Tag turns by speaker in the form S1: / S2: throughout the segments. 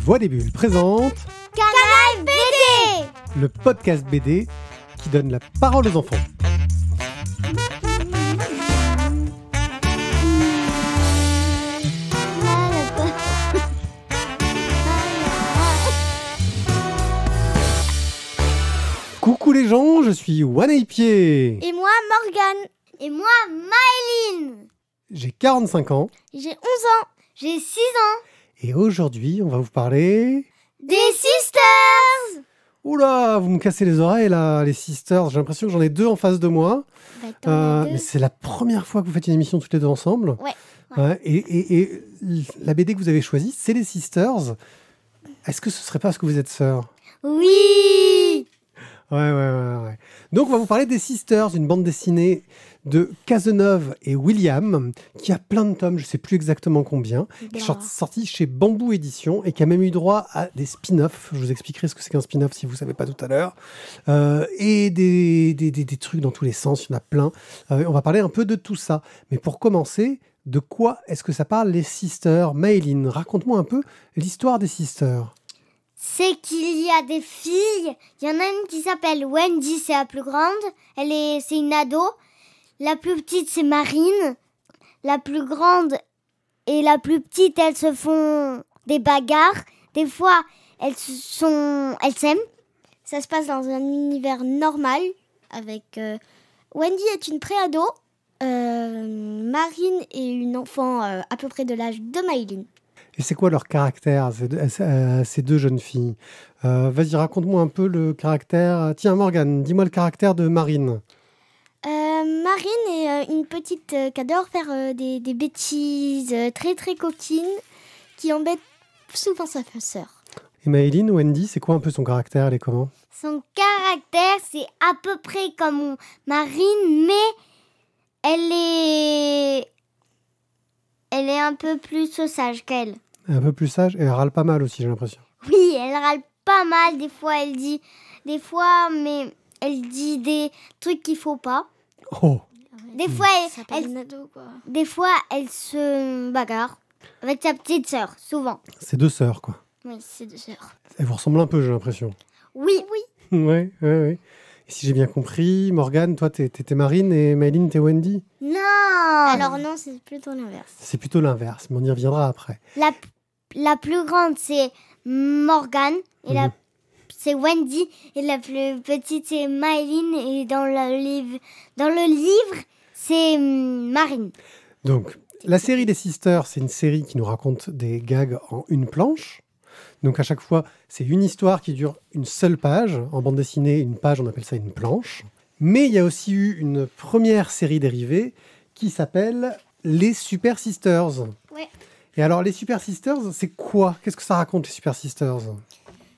S1: Voix des Bulles présente
S2: Canal BD
S1: Le podcast BD qui donne la parole aux enfants. Coucou les gens, je suis Wanaipier.
S2: Et moi Morgane. Et moi Maëline.
S1: J'ai 45 ans.
S2: J'ai 11 ans. J'ai 6 ans.
S1: Et aujourd'hui, on va vous parler.
S2: Des sisters
S1: Oula, vous me cassez les oreilles là, les sisters. J'ai l'impression que j'en ai deux en face de moi. Bah, euh, mais c'est la première fois que vous faites une émission toutes les deux ensemble. Ouais. et, la BD que vous avez choisie, c'est les sisters. Est-ce que ce serait pas parce que vous êtes sœurs
S2: Oui
S1: ouais, ouais, ouais. Donc, on va vous parler des Sisters, une bande dessinée de Cazeneuve et William, qui a plein de tomes, je ne sais plus exactement combien, qui sont sorti chez Bamboo Édition et qui a même eu droit à des spin-offs. Je vous expliquerai ce que c'est qu'un spin-off si vous ne savez pas tout à l'heure. Euh, et des, des, trucs dans tous les sens, il y en a plein. Euh, on va parler un peu de tout ça. Mais pour commencer, de quoi est-ce que ça parle les sisters Maëline, raconte-moi un peu l'histoire des sisters
S2: c'est qu'il y a des filles. Il y en a une qui s'appelle Wendy, c'est la plus grande. Elle est, c'est une ado. La plus petite, c'est Marine. La plus grande et la plus petite, elles se font des bagarres. Des fois, elles sont, elles s'aiment. Ça se passe dans un univers normal avec euh, Wendy est une préado, euh, Marine est une enfant euh, à peu près de l'âge de Maïline.
S1: Et c'est quoi leur caractère, ces deux, jeunes filles Vas-y, raconte-moi un peu le caractère. Tiens, Morgan, dis-moi le caractère de Marine.
S2: Marine est euh, une petite euh, qui adore faire euh, des, bêtises très très coquines qui embête souvent sa sœur.
S1: Et Maëline, Wendy, c'est quoi un peu son caractère Elle est comment
S2: Son caractère, c'est à peu près comme Marine, mais elle est. Elle est un peu plus sage qu'elle.
S1: Un peu plus sage et elle râle pas mal aussi, j'ai l'impression.
S2: Oui, elle râle pas mal. Des fois, elle dit. Des fois, mais elle dit des trucs qu'il faut pas. Oh. Des hmm. fois, elle, des fois, elle se bagarre avec sa petite sœur, souvent.
S1: C'est deux sœurs, quoi.
S2: Oui, c'est deux sœurs.
S1: Elles vous ressemblent un peu, j'ai l'impression. Oui, oui. ouais, si j'ai bien compris, Morgane, toi, t'es Marine et Mayline, t'es Wendy
S2: Non Alors non, c'est plutôt l'inverse.
S1: C'est plutôt l'inverse, mais on y reviendra après.
S2: La, plus grande, c'est Morgane. Et la mhm c'est Wendy et la plus petite c'est Maëline et dans le livre, dans le livre c'est hum, Marine.
S1: Donc la série des Sisters, c'est une série qui nous raconte des gags en une planche. Donc à chaque fois, c'est une histoire qui dure une seule page. En bande dessinée, une page, on appelle ça une planche. Mais il y a aussi eu une première série dérivée qui s'appelle Les Super Sisters. Ouais. Et alors, les Super Sisters, c'est quoi Qu'est-ce que ça raconte, les Super Sisters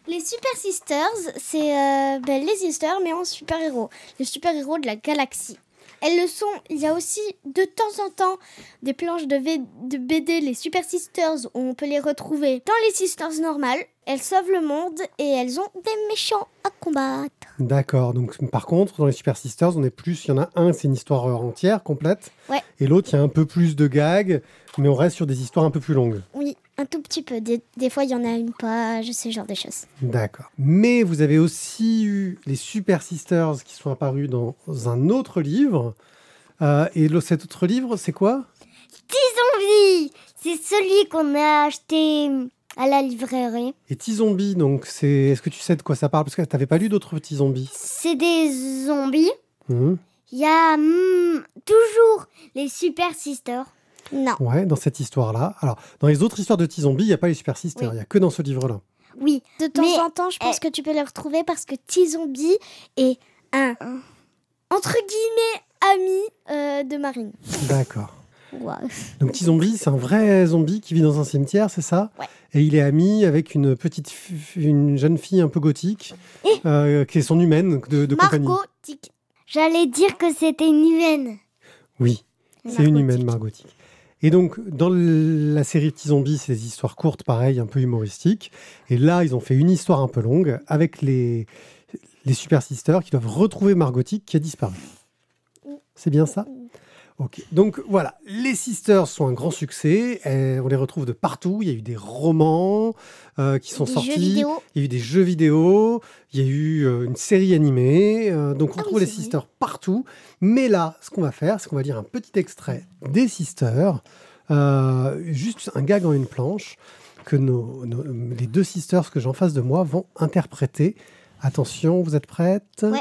S2: les Super Sisters, c'est euh, ben, les sisters, mais en super-héros. Les super-héros de la galaxie. Elles le sont. Il y a aussi de temps en temps des planches de, de BD, les Super Sisters, où on peut les retrouver. Dans les Sisters normales, elles sauvent le monde et elles ont des méchants à combattre.
S1: D'accord. Donc, par contre, dans les Super Sisters, on est plus. Il y en a un, c'est une histoire euh, entière, complète. Ouais. Et l'autre, il y a un peu plus de gags, mais on reste sur des histoires un peu plus longues.
S2: Oui un tout petit peu. Des, fois, il y en a une page, ce genre de choses.
S1: D'accord. Mais vous avez aussi eu les Super Sisters qui sont apparus dans un autre livre. Euh, et cet autre livre, c'est quoi
S2: Tizombie C'est celui qu'on a acheté à la librairie.
S1: Et zombie donc, c'est. Est-ce que tu sais de quoi ça parle Parce que tu n'avais pas lu d'autres zombies C'est
S2: des zombies. Mmh. Il y a hmm, toujours les Super Sisters. Non. Ouais,
S1: dans cette histoire-là. Alors, dans les autres histoires de T-Zombie il n'y a pas les super sisters, il n'y a que dans ce livre-là.
S2: Oui, de temps en temps, je pense eh que tu peux les retrouver parce que T-Zombie est un, entre guillemets, ami euh, de Marine. D'accord. Wow.
S1: Donc T-Zombie, c'est un vrai zombie qui vit dans un cimetière, c'est ça ouais. Et il est ami avec une petite, une jeune fille un peu gothique, euh, qui est son humaine de, de
S2: J'allais dire que c'était une humaine. Oui, c'est une humaine,
S1: Margotique. Et donc, dans la série Petit Zombie, des histoires courtes, pareil, un peu humoristiques. Et là, ils ont fait une histoire un peu longue avec les, les Super Sisters qui doivent retrouver Margotique qui a disparu. C'est bien ça Ok, donc voilà, les Sisters sont un grand succès. Eh, on les retrouve de partout. Il y a eu des romans euh, qui sont sortis. Il y a eu des jeux vidéo. Il y a eu euh, une série animée. Euh, donc on ah retrouve les Sisters partout. Mais là, ce qu'on va faire, c'est qu'on va lire un petit extrait des Sisters. juste un gag en une planche que nos, les deux Sisters que j'ai en face de moi vont interpréter. Attention, vous êtes prêtes Ouais.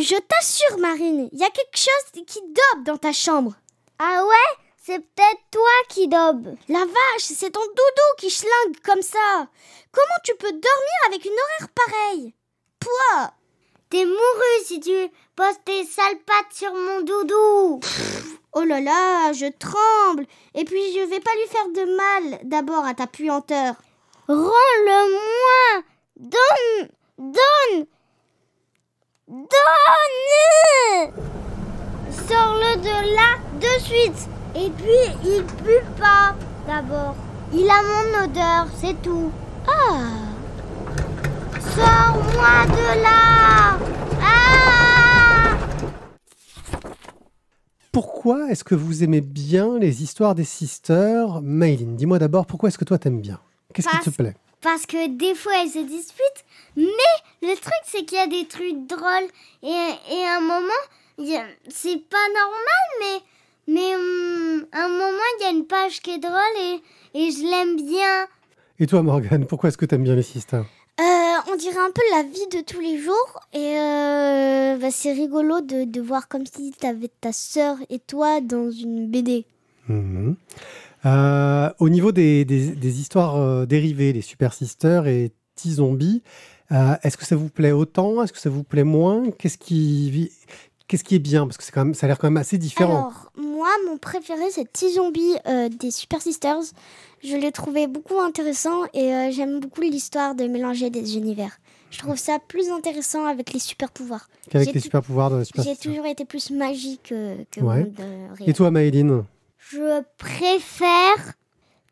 S2: Je t'assure, Marine, il y a quelque chose qui dobe dans ta chambre. Ah ouais C'est peut-être toi qui dobe. La vache, c'est ton doudou qui schlingue comme ça. Comment tu peux dormir avec une horaire pareille Toi T'es mouru si tu poses tes sales pattes sur mon doudou. oh là là, je tremble. Et puis je vais pas lui faire de mal d'abord à ta puanteur. Rends-le-moi Donne Donne suite. Et puis, il pue pas d'abord. Il a mon odeur, c'est tout. Ah Sors-moi de là ah.
S1: Pourquoi est-ce que vous aimez bien les histoires des sisters Maylin, dis-moi d'abord, pourquoi est-ce que toi t'aimes bien Qu'est-ce qui te plaît parce
S2: que des fois elles se disputent, mais le truc c'est qu'il y a des trucs drôles et, et à un moment, c'est pas normal, mais mais hum, à un moment, il y a une page qui est drôle et, et je l'aime bien.
S1: Et toi, Morgane, pourquoi est-ce que tu aimes bien les sisters
S2: euh, On dirait un peu la vie de tous les jours. Et euh, bah, c'est rigolo de, de, voir comme si tu avais ta sœur et toi dans une BD.
S1: Mhm. Euh, au niveau des, des, histoires dérivées, les Super Sisters et t zombies, Est-ce que ça vous plaît autant Est-ce que ça vous plaît moins Qu'est-ce qui Qu'est-ce qui est bien Parce que c'est quand même, ça a l'air quand même assez différent.
S2: Alors, moi, mon préféré, c'est T-Zombie euh, des Super Sisters. Je l'ai trouvé beaucoup intéressant et euh, j'aime beaucoup l'histoire de mélanger des univers. Je trouve ça plus intéressant avec les super pouvoirs. Qu'avec les
S1: super pouvoirs dans les super J'ai
S2: toujours été plus magique euh, que ouais. Et toi, Maëline Je préfère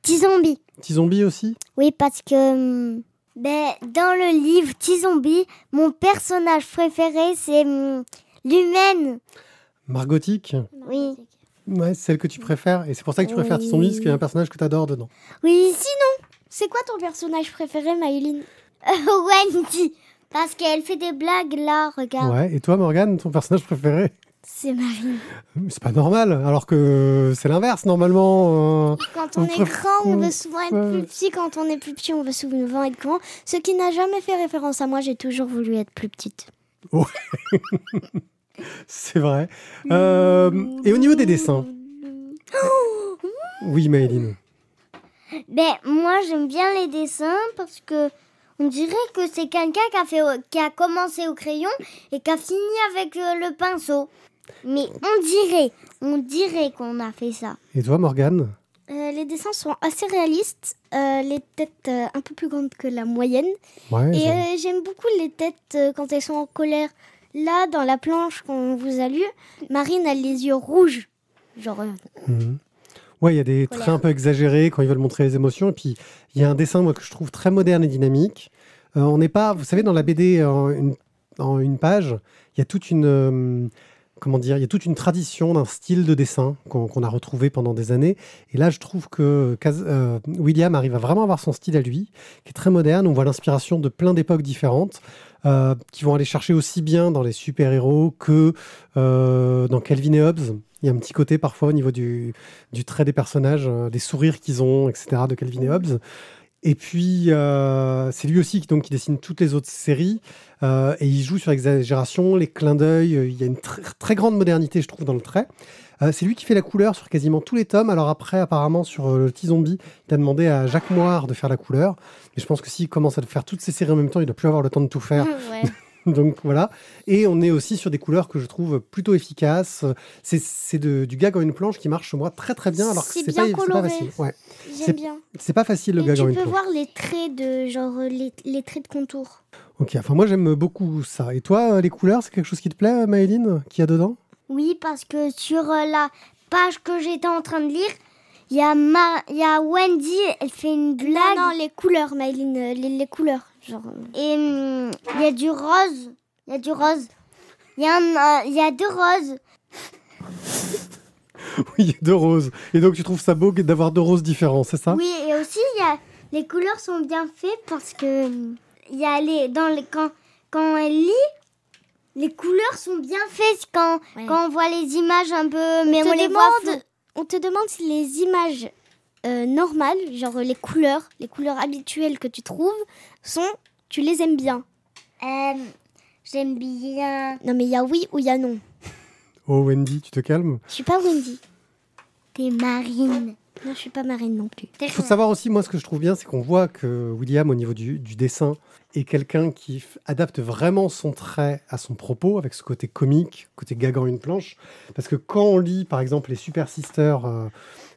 S2: T-Zombie.
S1: T-Zombie aussi
S2: Oui, parce que. Hum, ben, dans le livre T-Zombie, mon personnage préféré, c'est hum, L'humaine.
S1: Margotique Oui. Ouais, celle que tu préfères. Et c'est pour ça que tu préfères ton parce qu'il y a un personnage que tu adores dedans.
S2: Oui. Sinon, c'est quoi ton personnage préféré, Maëline euh, Wendy. Parce qu'elle fait des blagues là, regarde. Ouais, et toi,
S1: Morgane, ton personnage préféré
S2: c'est Marine.
S1: C'est pas normal, alors que c'est l'inverse normalement. Euh, quand on, est grand, on veut souvent être plus
S2: petit. Quand on est plus petit, on veut souvent être grand. Ce qui n'a jamais fait référence à moi, j'ai toujours voulu être plus petite.
S1: Ouais. C'est vrai. Euh, et au niveau des dessins Oui, Maëline.
S2: Ben, moi, j'aime bien les dessins parce que on dirait que c'est quelqu'un qui, a qui a commencé au crayon et qui a fini avec euh, le pinceau. Mais on dirait, on dirait qu'on a fait ça.
S1: Et toi, Morgane
S2: euh, les dessins sont assez réalistes, les têtes un peu plus grandes que la moyenne. et j'aime beaucoup les têtes quand elles sont en colère, Là, dans la planche qu'on vous a lue, Marine a les yeux rouges. Genre. Euh,
S1: mhm. il y a des traits un peu exagérés quand ils veulent montrer les émotions. Et puis, il y a un dessin que je trouve très moderne et dynamique. Euh, on n'est pas, vous savez, dans la BD, en une, page, il y a toute une. Euh, comment dire, il y a toute une tradition d'un style de dessin qu'on a retrouvé pendant des années. Et là, je trouve que William arrive à vraiment avoir son style à lui, qui est très moderne. On voit l'inspiration de plein d'époques différentes. Euh, qui vont aller chercher aussi bien dans les super-héros que euh, dans Calvin et Hobbes. Il y a un petit côté parfois au niveau du, trait des personnages, euh, des sourires qu'ils ont, etc. de Calvin et Hobbes. Et puis, euh, c'est lui aussi qui, donc, qui dessine toutes les autres séries. Euh, et il joue sur l'exagération, les clins d'œil. Euh, il y a une très grande modernité, je trouve, dans le trait. c'est lui qui fait la couleur sur quasiment tous les tomes. Alors après, apparemment, sur le petit zombie, il a demandé à Jacques Moir de faire la couleur. Mais je pense que s'il commence à faire toutes ces séries en même temps, il ne doit plus avoir le temps de tout faire. Donc voilà. Et on est aussi sur des couleurs que je trouve plutôt efficaces. C'est du gag en une planche qui marche moi très très bien alors que c'est pas, facile. Ouais. bien. C'est pas facile le Et gag en une planche. Tu peux voir
S2: les traits de genre euh, les, traits de contour.
S1: Ok, enfin moi j'aime beaucoup ça. Et toi, euh, les couleurs, c'est quelque chose qui te plaît, euh, Maëline, qu'il y a dedans
S2: Oui, parce que sur la page que j'étais en train de lire, il y, a Ma... y Wendy, elle fait une blague. Non, les couleurs, Maëline, les couleurs. Euh. Et hum, il y a du rose. Il y a du rose. Il y, euh, il y, a deux roses.
S1: oui, il y a deux roses. Et donc tu trouves ça beau d'avoir deux roses différentes, c'est ça Oui,
S2: et aussi les couleurs sont bien faites parce que hum, il y a les, dans les, quand, quand elle lit, les couleurs sont bien faites quand, quand on voit les images un peu, mais on, les On te demande si les images euh, normal genre les couleurs, les couleurs habituelles que tu trouves, sont tu les aimes bien euh, J'aime bien. Non, mais il y a oui ou il y a non.
S1: Oh, Wendy, tu te calmes Je
S2: suis pas Wendy. T'es Marine. Non, je suis pas marine non plus. Il faut savoir
S1: aussi, moi, ce que je trouve bien, c'est qu'on voit que William, au niveau du, dessin, est quelqu'un qui adapte vraiment son trait à son propos, avec ce côté comique, côté gagant une planche. Parce que quand on lit, par exemple, les Super Sisters, euh,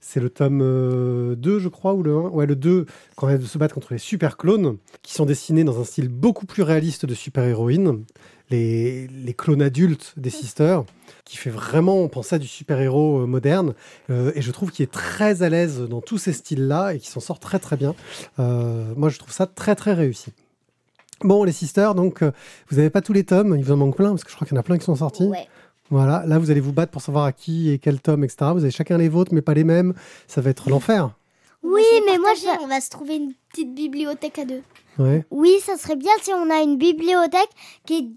S1: c'est le tome 2, euh, je crois, ou le 1, ouais, le 2, quand elles se battre contre les super clones, qui sont dessinés dans un style beaucoup plus réaliste de super-héroïne, les, clones adultes des sisters, qui fait vraiment penser à du super-héros euh, moderne. Euh, et je trouve qu'il est très à l'aise dans tous ces styles-là et qui s'en sort très très bien. Euh, moi, je trouve ça très très réussi. Bon, les sisters, donc, vous n'avez pas tous les tomes, il vous en manque plein, parce que je crois qu'il y en a plein qui sont sortis. Voilà, là vous allez vous battre pour savoir à qui et quel tome, etc. Vous avez chacun les vôtres, mais pas les mêmes. Ça va être l'enfer.
S2: Oui, mais moi, on va se trouver une petite bibliothèque à deux. Oui, ça serait bien si on a une bibliothèque qui est,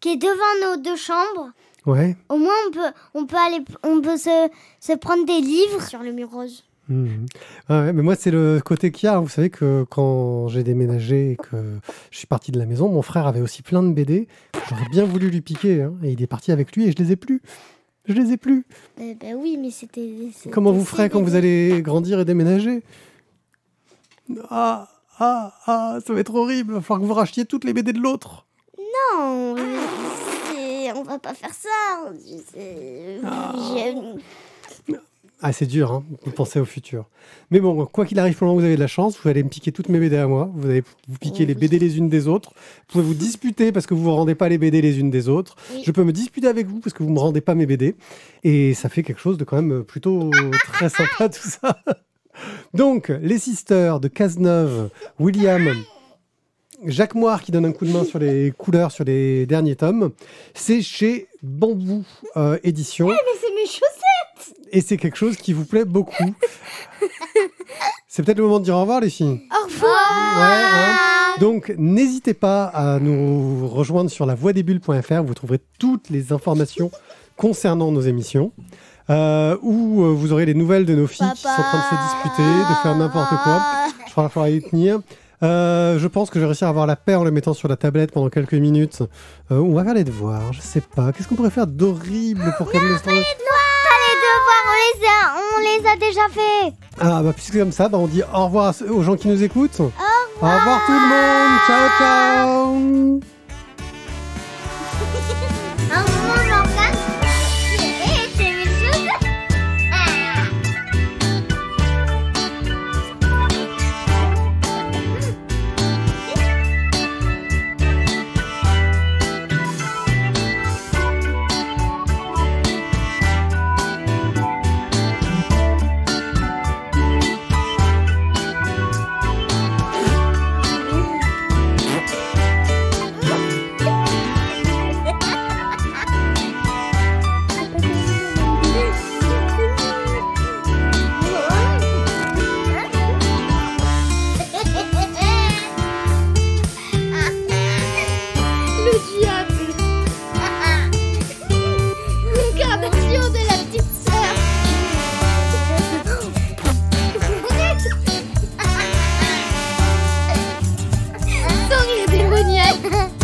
S2: qui est devant nos deux chambres. Ouais. Au moins, on peut, on peut, aller, on peut se, prendre des livres sur le mur rose.
S1: Mhm. Ah mais moi, c'est le côté qu'il y a. Hein. Vous savez que quand j'ai déménagé et que je suis parti de la maison, mon frère avait aussi plein de BD. J'aurais bien voulu lui piquer. Hein. et il est parti avec lui et je les ai plus. Je les ai plus.
S2: Eh ben oui, mais c'était. Comment vous ferez quand vous
S1: allez grandir et déménager Ah, ah, ah, ça va être horrible. Il va falloir que vous rachetiez toutes les BD de l'autre.
S2: Non, on va pas faire ça. Ah.
S1: Ah, c'est dur hein, pensez au futur. Mais bon, quoi qu'il arrive, pour le moment, vous avez de la chance. Vous allez me piquer toutes mes BD à moi. Vous allez vous piquer les BD les unes des autres. Vous pouvez vous disputer parce que vous ne vous rendez pas les BD les unes des autres. Je peux me disputer avec vous parce que vous ne me rendez pas mes BD. Et ça fait quelque chose de quand même plutôt très sympa, tout ça. Donc, les sisters de Cazeneuve, William, Jacques Moire qui donne un coup de main sur les couleurs sur les derniers tomes. C'est chez Bambou euh, Édition et c'est quelque chose qui vous plaît beaucoup. c'est peut-être le moment de dire au revoir, les filles.
S2: Au revoir. Hein.
S1: Donc, n'hésitez pas à nous rejoindre sur lavoidesbulles.fr. Vous trouverez toutes les informations concernant nos émissions. Euh, où euh, vous aurez les nouvelles de nos filles qui sont en train de se disputer, de faire n'importe quoi. Je crois qu'il faudra y tenir. Euh, je pense que je vais réussir à avoir la paix en le mettant sur la tablette pendant quelques minutes. on va faire les devoirs, je sais pas. Qu'est-ce qu'on pourrait faire d'horrible pour qu'elle les
S2: on les a déjà fait.
S1: Ah bah puisque comme ça, bah, on dit au revoir aux gens qui nous écoutent. au revoir tout le monde. Ciao ciao.
S2: ん